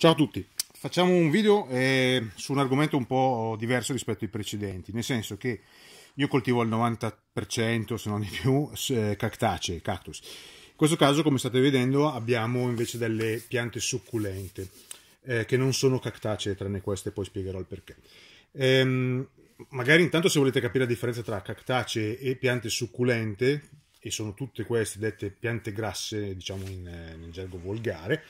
Ciao a tutti, facciamo un video eh, su un argomento un po' diverso rispetto ai precedenti, nel senso che io coltivo al 90% se non di più eh, cactacee, cactus. In questo caso, come state vedendo, abbiamo invece delle piante succulente eh, che non sono cactacee, tranne queste, poi spiegherò il perché. Ehm, magari intanto se volete capire la differenza tra cactacee e piante succulente, e sono tutte queste dette piante grasse, diciamo in, in eh, gergo volgare,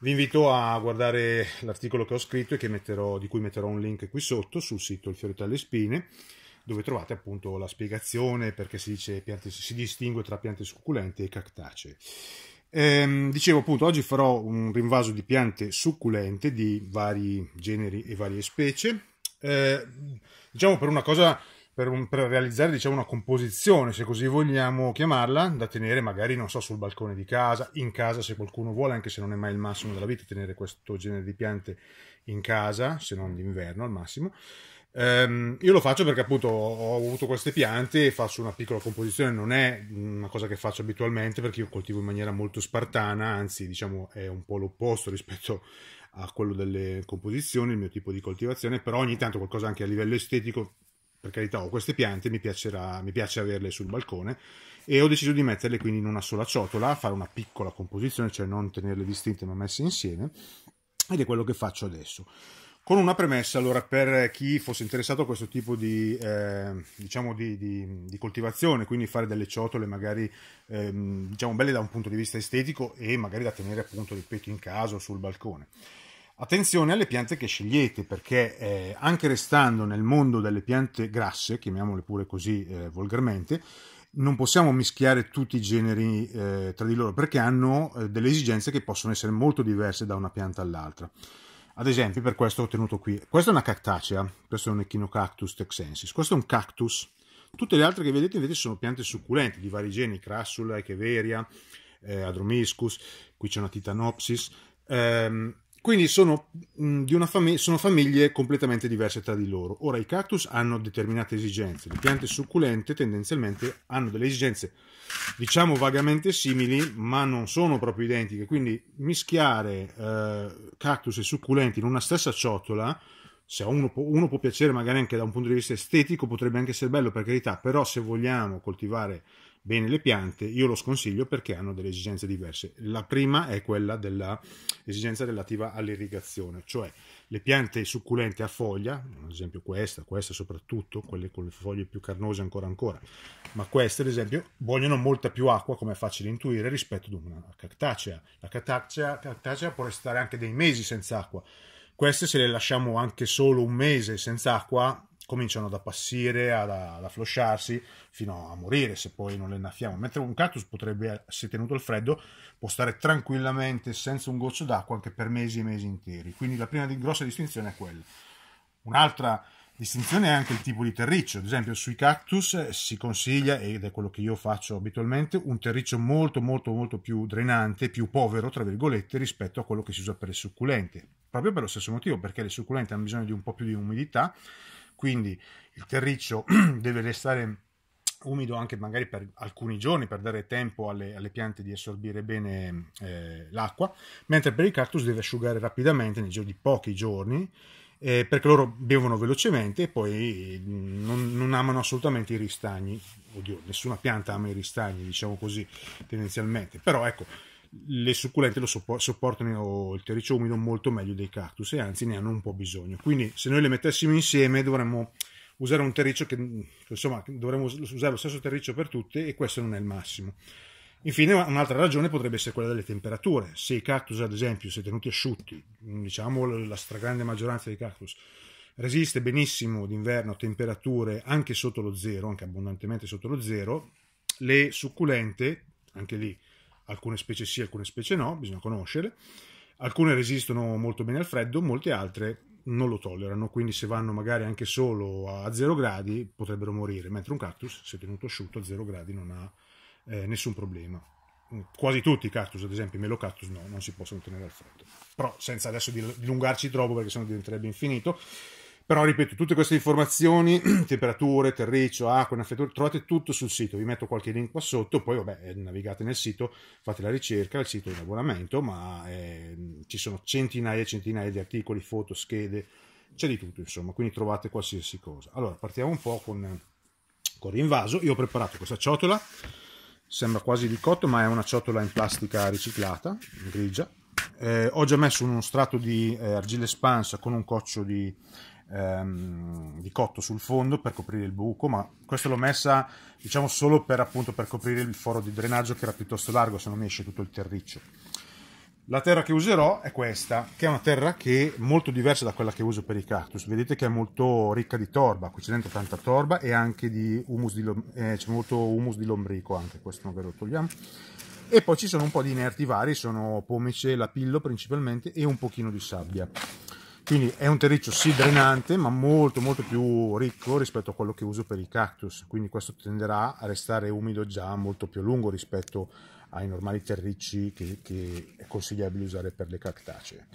vi invito a guardare l'articolo che ho scritto e metterò, di cui metterò un link qui sotto sul sito Il Fioretto alle Spine, dove trovate appunto la spiegazione perché si, dice piante, si distingue tra piante succulente e cactacee. Ehm, dicevo appunto, oggi farò un rinvaso di piante succulente di vari generi e varie specie. Ehm, diciamo per una cosa per, un, per realizzare diciamo, una composizione, se così vogliamo chiamarla, da tenere magari, non so, sul balcone di casa, in casa se qualcuno vuole, anche se non è mai il massimo della vita tenere questo genere di piante in casa, se non d'inverno al massimo. Um, io lo faccio perché appunto ho, ho avuto queste piante e faccio una piccola composizione, non è una cosa che faccio abitualmente perché io coltivo in maniera molto spartana, anzi diciamo è un po' l'opposto rispetto a quello delle composizioni, il mio tipo di coltivazione, però ogni tanto qualcosa anche a livello estetico per carità ho queste piante, mi, piacerà, mi piace averle sul balcone e ho deciso di metterle quindi in una sola ciotola, fare una piccola composizione, cioè non tenerle distinte ma messe insieme ed è quello che faccio adesso. Con una premessa, allora, per chi fosse interessato a questo tipo di, eh, diciamo di, di, di, coltivazione, quindi fare delle ciotole magari ehm, diciamo belle da un punto di vista estetico e magari da tenere appunto, ripeto, in casa o sul balcone. Attenzione alle piante che scegliete perché eh, anche restando nel mondo delle piante grasse, chiamiamole pure così eh, volgarmente, non possiamo mischiare tutti i generi eh, tra di loro perché hanno eh, delle esigenze che possono essere molto diverse da una pianta all'altra. Ad esempio, per questo ho tenuto qui, questa è una cactacea, questo è un Echinocactus texensis, questo è un cactus. Tutte le altre che vedete invece sono piante succulenti di vari geni, Crassula, Echeveria, eh, Adromiscus, qui c'è una Titanopsis. Ehm, quindi sono, mh, mm, fam- sono, famiglie completamente diverse tra di loro. Ora, i cactus hanno determinate esigenze, le piante succulente tendenzialmente hanno delle esigenze, diciamo vagamente simili, ma non sono proprio identiche. Quindi mischiare eh, cactus e succulenti in una stessa ciotola, se uno, può, uno può piacere magari anche da un punto di vista estetico, potrebbe anche essere bello per carità, però se vogliamo coltivare bene le piante, io lo sconsiglio perché hanno delle esigenze diverse. La prima è quella dell'esigenza relativa all'irrigazione, cioè le piante succulente a foglia, ad esempio questa, questa soprattutto, quelle con le foglie più carnose ancora ancora, ma queste ad esempio vogliono molta più acqua, come è facile intuire, rispetto ad una cactacea. La cactacea, cactacea può restare anche dei mesi senza acqua. Queste se le lasciamo anche solo un mese senza acqua cominciano ad appassire, ad, ad afflosciarsi fino a morire se poi non le innaffiamo. Mentre un cactus potrebbe, se tenuto al freddo, può stare tranquillamente senza un goccio d'acqua anche per mesi e mesi interi. Quindi la prima grossa distinzione è quella. Un'altra distinzione è anche il tipo di terriccio. Ad esempio, sui cactus eh, si consiglia, ed è quello che io faccio abitualmente, un terriccio molto, molto, molto più drenante, più povero, tra virgolette, rispetto a quello che si usa per le succulente. Proprio per lo stesso motivo, perché le succulente hanno bisogno di un po' più di umidità quindi il terriccio deve restare umido anche magari per alcuni giorni per dare tempo alle, alle piante di assorbire bene eh, l'acqua, mentre per il cactus deve asciugare rapidamente nel giro di pochi giorni eh, perché loro bevono velocemente e poi mm, non, non amano assolutamente i ristagni, oddio nessuna pianta ama i ristagni diciamo così tendenzialmente, però ecco le succulente lo sopportano il terriccio umido molto meglio dei cactus e anzi ne hanno un po' bisogno. Quindi se noi le mettessimo insieme dovremmo usare un terriccio che insomma dovremmo usare lo stesso terriccio per tutte e questo non è il massimo. Infine un'altra ragione potrebbe essere quella delle temperature. Se i cactus ad esempio si sono tenuti asciutti, diciamo la stragrande maggioranza dei cactus resiste benissimo d'inverno a temperature anche sotto lo zero, anche abbondantemente sotto lo zero, le succulente anche lì alcune specie sì, alcune specie no, bisogna conoscere. Alcune resistono molto bene al freddo, molte altre non lo tollerano, quindi se vanno magari anche solo a 0 gradi potrebbero morire, mentre un cactus, se tenuto asciutto a 0 gradi, non ha eh, nessun problema. Mm, quasi tutti i cactus, ad esempio i melocactus, no, non si possono tenere al freddo. Però senza adesso dilungarci troppo perché sennò diventerebbe infinito, però ripeto, tutte queste informazioni, temperature, terriccio, acqua, innaffiatura, trovate tutto sul sito. Vi metto qualche link qua sotto, poi vabbè, eh, navigate nel sito, fate la ricerca, il sito è in abbonamento, ma eh, ci sono centinaia e centinaia di articoli, foto, schede, c'è di tutto insomma, quindi trovate qualsiasi cosa. Allora, partiamo un po' con, con l'invaso. Io ho preparato questa ciotola, sembra quasi di cotto, ma è una ciotola in plastica riciclata, grigia. Eh, ho già messo uno strato di eh, argilla espansa con un coccio di ehm, di cotto sul fondo per coprire il buco, ma questo l'ho messa diciamo solo per, appunto, per coprire il foro di drenaggio che era piuttosto largo, se non mi esce tutto il terriccio. La terra che userò è questa, che è una terra che è molto diversa da quella che uso per i cactus. Vedete che è molto ricca di torba, qui c'è dentro tanta torba e anche di humus di, eh, c'è molto humus di lombrico, anche questo non ve lo togliamo. E poi ci sono un po' di inerti vari, sono pomice, lapillo principalmente e un pochino di sabbia. Quindi è un terriccio sì drenante, ma molto molto più ricco rispetto a quello che uso per i cactus, quindi questo tenderà a restare umido già molto più a lungo rispetto ai normali terricci che, che è consigliabile usare per le cactacee.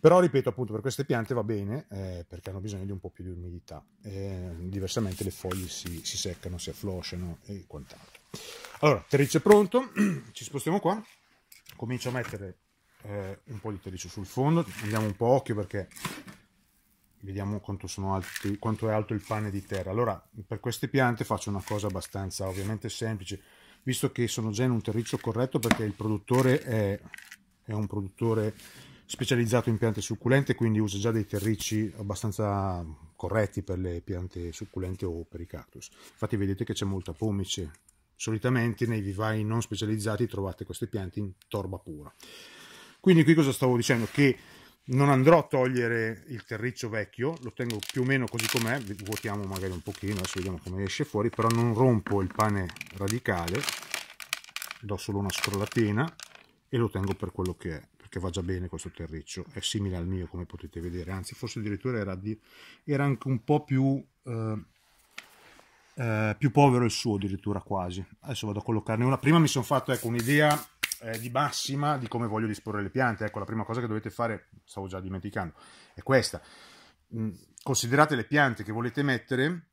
Però ripeto, appunto, per queste piante va bene eh, perché hanno bisogno di un po' più di umidità, eh, diversamente le foglie si, si seccano, si afflosciano e quant'altro. Allora, terriccio è pronto, ci spostiamo qua, comincio a mettere eh, un po' di terriccio sul fondo, andiamo un po' occhio perché vediamo quanto, alti, quanto, è alto il pane di terra. Allora, per queste piante faccio una cosa abbastanza ovviamente semplice, visto che sono già in un terriccio corretto perché il produttore è, è un produttore specializzato in piante succulente, quindi usa già dei terricci abbastanza corretti per le piante succulente o per i cactus. Infatti vedete che c'è molta pomice. Solitamente nei vivai non specializzati trovate queste piante in torba pura. Quindi qui cosa stavo dicendo? Che non andrò a togliere il terriccio vecchio, lo tengo più o meno così com'è, vuotiamo magari un pochino, adesso vediamo come esce fuori, però non rompo il pane radicale, do solo una scrollatina e lo tengo per quello che è, perché va già bene questo terriccio, è simile al mio come potete vedere, anzi forse addirittura era, di, era anche un po' più, eh, eh, più povero il suo addirittura quasi. Adesso vado a collocarne una, prima mi sono fatto ecco, un'idea eh, di massima di come voglio disporre le piante. Ecco, la prima cosa che dovete fare, stavo già dimenticando, è questa. Mm, considerate le piante che volete mettere,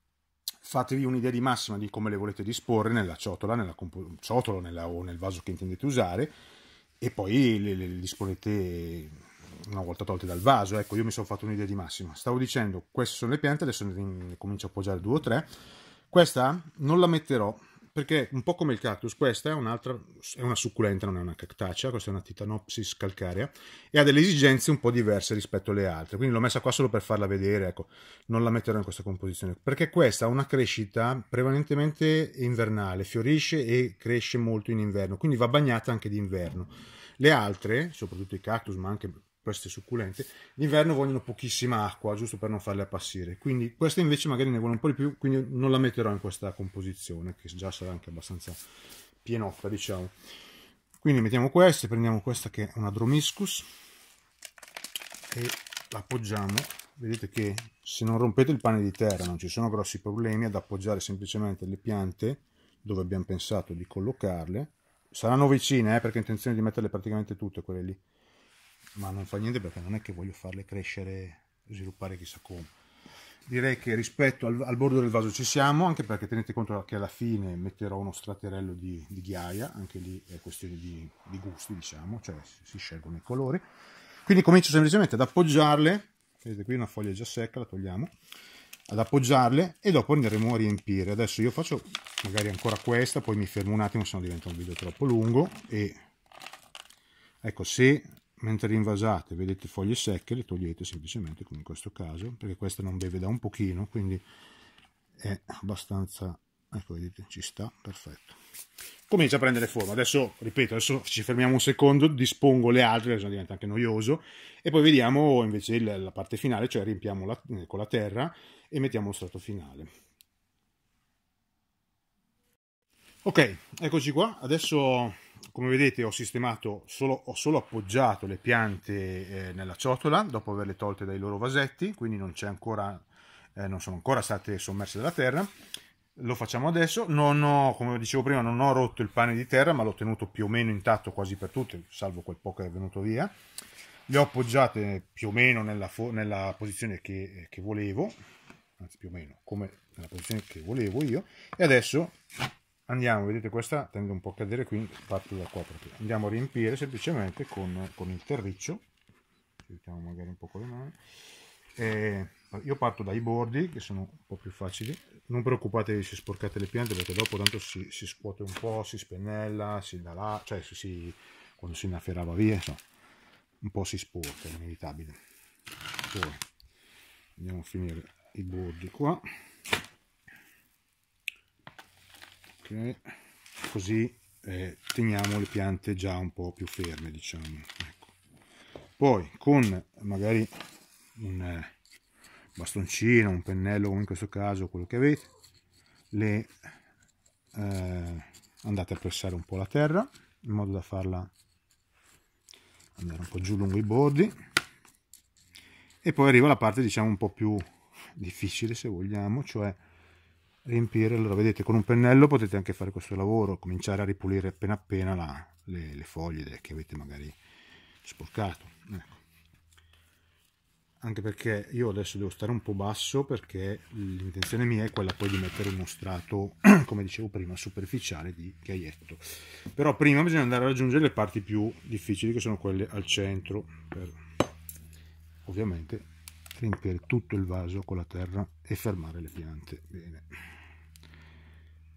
fatevi un'idea di massima di come le volete disporre nella ciotola, nella ciotola nella, o nel vaso che intendete usare, e poi le, le, disponete una volta tolte dal vaso. Ecco, io mi sono fatto un'idea di massima. Stavo dicendo, queste sono le piante, adesso ne comincio a appoggiare due o tre. Questa non la metterò perché un po' come il cactus, questa è un'altra, è una succulenta, non è una cactacea, questa è una titanopsis calcarea e ha delle esigenze un po' diverse rispetto alle altre, quindi l'ho messa qua solo per farla vedere, ecco, non la metterò in questa composizione, perché questa ha una crescita prevalentemente invernale, fiorisce e cresce molto in inverno, quindi va bagnata anche d'inverno. Le altre, soprattutto i cactus, ma anche queste succulente, d'inverno vogliono pochissima acqua, giusto per non farle appassire. Quindi queste invece magari ne vuole un po' di più, quindi non la metterò in questa composizione, che già sarà anche abbastanza pienotta, diciamo. Quindi mettiamo queste, prendiamo questa che è una Dromiscus e l'appoggiamo. Vedete che se non rompete il pane di terra non ci sono grossi problemi ad appoggiare semplicemente le piante dove abbiamo pensato di collocarle. Saranno vicine, eh, perché ho intenzione di metterle praticamente tutte quelle lì ma non fa niente perché non è che voglio farle crescere, sviluppare chissà come. Direi che rispetto al, al bordo del vaso ci siamo, anche perché tenete conto che alla fine metterò uno straterello di, di ghiaia, anche lì è questione di, di gusti, diciamo, cioè si, si scelgono i colori. Quindi comincio semplicemente ad appoggiarle, vedete qui una foglia già secca, la togliamo, ad appoggiarle e dopo andremo a riempire. Adesso io faccio magari ancora questa, poi mi fermo un attimo, se no diventa un video troppo lungo e ecco se mentre rinvasate vedete foglie secche le togliete semplicemente come in questo caso perché questa non beve da un pochino quindi è abbastanza ecco vedete ci sta perfetto comincia a prendere forma adesso ripeto adesso ci fermiamo un secondo dispongo le altre adesso diventa anche noioso e poi vediamo invece la parte finale cioè riempiamo la, con ecco, la terra e mettiamo lo strato finale ok eccoci qua adesso come vedete ho sistemato solo, ho solo appoggiato le piante eh, nella ciotola dopo averle tolte dai loro vasetti quindi non, c'è ancora, eh, non sono ancora state sommerse dalla terra lo facciamo adesso non ho, come dicevo prima non ho rotto il pane di terra ma l'ho tenuto più o meno intatto quasi per tutte salvo quel poco che è venuto via le ho appoggiate più o meno nella, nella posizione che, che volevo anzi più o meno come nella posizione che volevo io e adesso andiamo, vedete questa tende un po' a cadere qui parte da qua proprio. andiamo a riempire semplicemente con, con il terriccio aiutiamo magari un po' con le mani e io parto dai bordi che sono un po' più facili non preoccupatevi se sporcate le piante perché dopo tanto si, si scuote un po', si spennella, si da là, cioè si, si, quando si innafferava via insomma un po' si sporca, è inevitabile poi andiamo a finire i bordi qua ok così eh, teniamo le piante già un po' più ferme diciamo ecco. poi con magari un eh, bastoncino un pennello come in questo caso quello che avete le eh, andate a pressare un po' la terra in modo da farla andare un po' giù lungo i bordi e poi arriva la parte diciamo un po' più difficile se vogliamo cioè riempire, allora vedete con un pennello potete anche fare questo lavoro, cominciare a ripulire appena appena la, le, le, foglie che avete magari sporcato. Ecco. Anche perché io adesso devo stare un po' basso perché l'intenzione mia è quella poi di mettere uno strato, come dicevo prima, superficiale di gaietto. Però prima bisogna andare a raggiungere le parti più difficili che sono quelle al centro per ovviamente riempire tutto il vaso con la terra e fermare le piante. Bene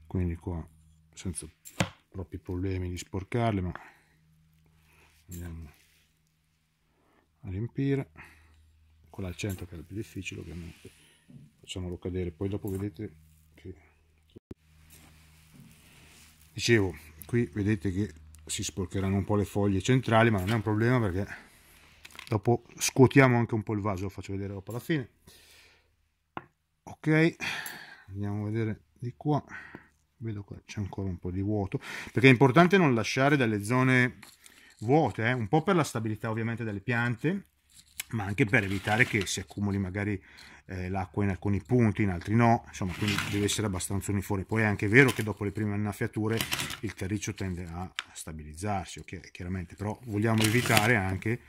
quindi qua senza troppi problemi di sporcarle ma andiamo a riempire quella al centro che è la più difficile ovviamente facciamolo cadere poi dopo vedete che dicevo qui vedete che si sporcheranno un po' le foglie centrali ma non è un problema perché dopo scuotiamo anche un po' il vaso lo faccio vedere dopo alla fine ok andiamo a vedere di qua vedo qua c'è ancora un po' di vuoto, perché è importante non lasciare delle zone vuote, eh? un po' per la stabilità ovviamente delle piante, ma anche per evitare che si accumuli magari eh, l'acqua in alcuni punti, in altri no, insomma, quindi deve essere abbastanza uniforme. Poi è anche vero che dopo le prime annaffiature il terriccio tende a stabilizzarsi, ok? Chiaramente, però vogliamo evitare anche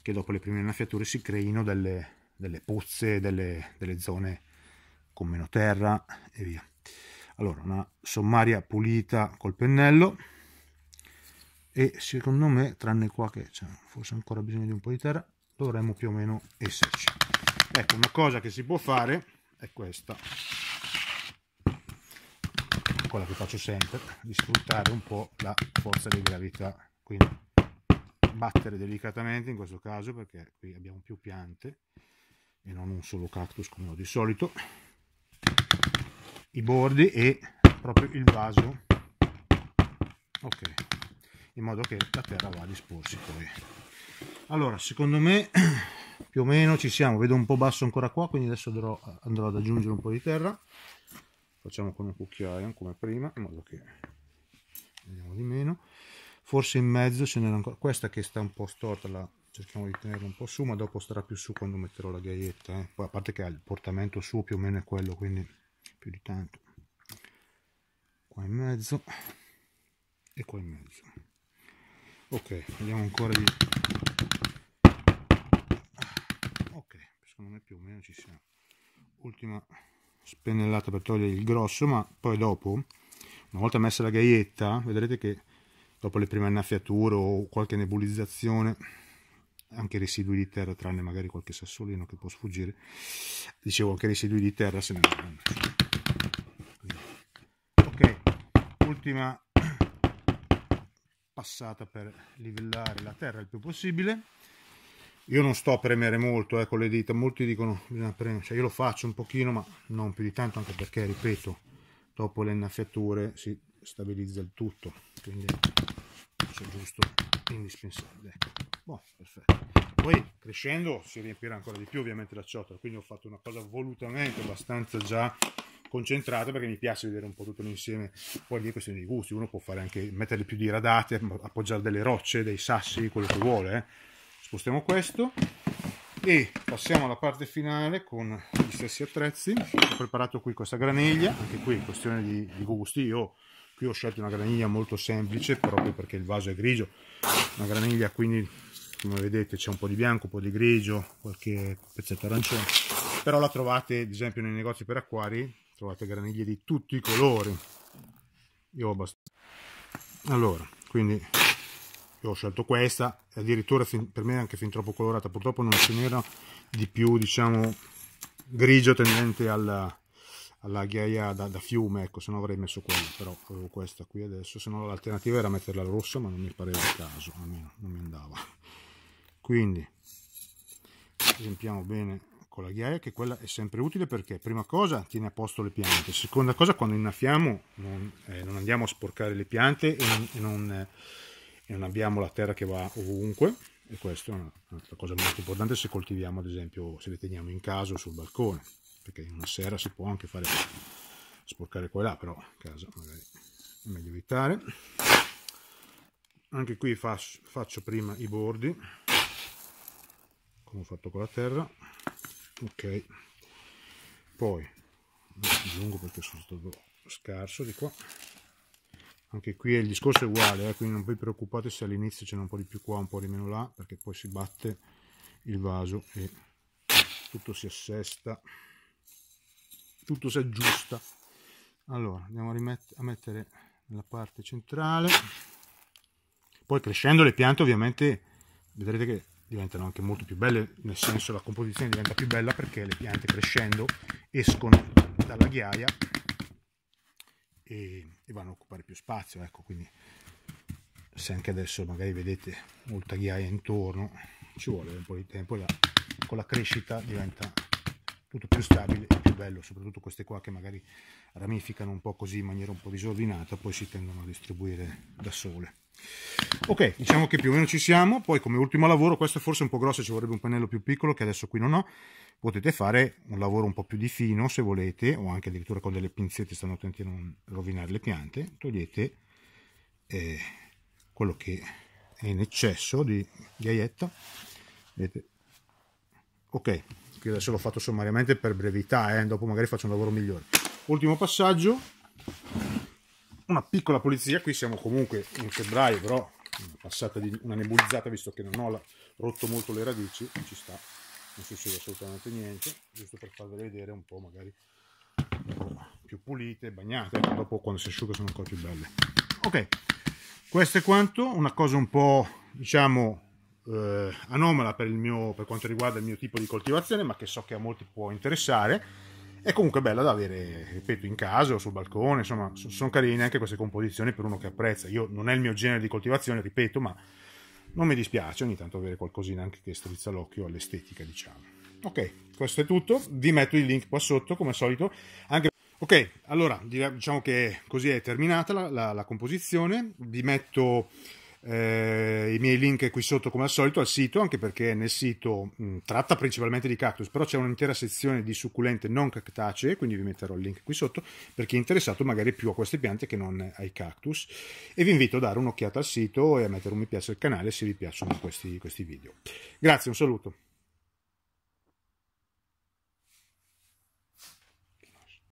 che dopo le prime annaffiature si creino delle, delle pozze, delle, delle zone con meno terra e via. Allora, una sommaria pulita col pennello e secondo me, tranne qua che c'è forse ancora bisogno di un po' di terra, dovremmo più o meno esserci. Ecco, una cosa che si può fare è questa, quella che faccio sempre, di sfruttare un po' la forza di gravità. Quindi battere delicatamente in questo caso perché qui abbiamo più piante e non un solo cactus come ho di solito i bordi e proprio il vaso ok in modo che la terra va a disporsi poi allora secondo me più o meno ci siamo vedo un po' basso ancora qua quindi adesso andrò, andrò ad aggiungere un po' di terra facciamo con un cucchiaio come prima in modo che vediamo di meno forse in mezzo ce n'era ancora questa che sta un po' storta la cerchiamo di tenerla un po' su ma dopo starà più su quando metterò la gaietta eh. poi a parte che ha il portamento suo più o meno è quello quindi più di tanto qua in mezzo e qua in mezzo ok andiamo ancora di ok secondo me più o meno ci siamo ultima spennellata per togliere il grosso ma poi dopo una volta messa la gaietta vedrete che dopo le prime annaffiature o qualche nebulizzazione anche residui di terra tranne magari qualche sassolino che può sfuggire dicevo anche residui di terra se ne vanno un'ottima passata per livellare la terra il più possibile io non sto a premere molto eh, con le dita molti dicono bisogna premere cioè io lo faccio un pochino ma non più di tanto anche perché ripeto dopo le innaffiature si stabilizza il tutto quindi è giusto indispensabile boh, perfetto poi crescendo si riempirà ancora di più ovviamente la ciotola quindi ho fatto una cosa volutamente abbastanza già concentrato perché mi piace vedere un po' tutto l'insieme. Poi lì è questione di gusti, uno può fare anche metterle più diradate, appoggiare delle rocce, dei sassi, quello che vuole. Eh. Spostiamo questo e passiamo alla parte finale con gli stessi attrezzi. Ho preparato qui questa graniglia, anche qui questione di, di gusti. Io qui ho scelto una graniglia molto semplice proprio perché il vaso è grigio, una graniglia quindi come vedete c'è un po' di bianco, un po' di grigio, qualche pezzetto arancione, però la trovate ad esempio nei negozi per acquari trovate graniglie di tutti i colori io ho abbastanza allora quindi io ho scelto questa addirittura fin, per me è anche fin troppo colorata purtroppo non ce n'era di più diciamo grigio tendente alla, alla ghiaia da, da, fiume ecco se no avrei messo quella però avevo questa qui adesso se no l'alternativa era metterla rossa ma non mi pareva il caso almeno non mi andava quindi riempiamo bene con la ghiaia che quella è sempre utile perché prima cosa tiene a posto le piante, seconda cosa quando innaffiamo non, eh, non andiamo a sporcare le piante e non, e, non, eh, e non, abbiamo la terra che va ovunque e questa è un'altra cosa molto importante se coltiviamo ad esempio se le teniamo in casa o sul balcone perché in una sera si può anche fare sporcare qua e là però a casa magari è meglio evitare anche qui faccio, faccio prima i bordi come ho fatto con la terra ok poi aggiungo perché sono stato scarso di qua anche qui il discorso è uguale eh, quindi non vi preoccupate se all'inizio c'è un po' di più qua un po' di meno là perché poi si batte il vaso e tutto si assesta tutto si aggiusta allora andiamo a, a mettere la parte centrale poi crescendo le piante ovviamente vedrete che diventano anche molto più belle, nel senso la composizione diventa più bella perché le piante crescendo escono dalla ghiaia e, e vanno a occupare più spazio, ecco, quindi se anche adesso magari vedete molta ghiaia intorno, ci vuole un po' di tempo e la, con la crescita diventa tutto più stabile e più bello, soprattutto queste qua che magari ramificano un po' così in maniera un po' disordinata, poi si tendono a distribuire da sole. Ok, diciamo che più o meno ci siamo, poi come ultimo lavoro, questo forse è un po' grosso, ci vorrebbe un pennello più piccolo che adesso qui non ho, potete fare un lavoro un po' più di fino se volete, o anche addirittura con delle pinzette, stanno attenti a non rovinare le piante, togliete eh, quello che è in eccesso di ghiaietta, vedete, ok che adesso l'ho fatto sommariamente per brevità, eh, dopo magari faccio un lavoro migliore. Ultimo passaggio, una piccola pulizia, qui siamo comunque in febbraio, però una passata di una nebulizzata visto che non ho la, rotto molto le radici, ci sta, non succede assolutamente niente, giusto per farvele vedere un po' magari più pulite, bagnate, dopo quando si asciuga sono ancora più belle. Ok, questo è quanto, una cosa un po' diciamo eh, anomala per, il mio, per, quanto riguarda il mio tipo di coltivazione, ma che so che a molti può interessare. È comunque bella da avere, ripeto, in casa o sul balcone, insomma, sono carine anche queste composizioni per uno che apprezza. Io non è il mio genere di coltivazione, ripeto, ma non mi dispiace ogni tanto avere qualcosina anche che strizza l'occhio all'estetica, diciamo. Ok, questo è tutto, vi metto il link qua sotto come al solito. Anche... Ok, allora diciamo che così è terminata la, la, la composizione, vi metto eh, i miei link qui sotto come al solito al sito, anche perché nel sito mh, mm, tratta principalmente di cactus, però c'è un'intera sezione di succulente non cactacee, quindi vi metterò il link qui sotto per chi è interessato magari più a queste piante che non ai cactus. E vi invito a dare un'occhiata al sito e a mettere un mi piace al canale se vi piacciono questi, questi video. Grazie, un saluto.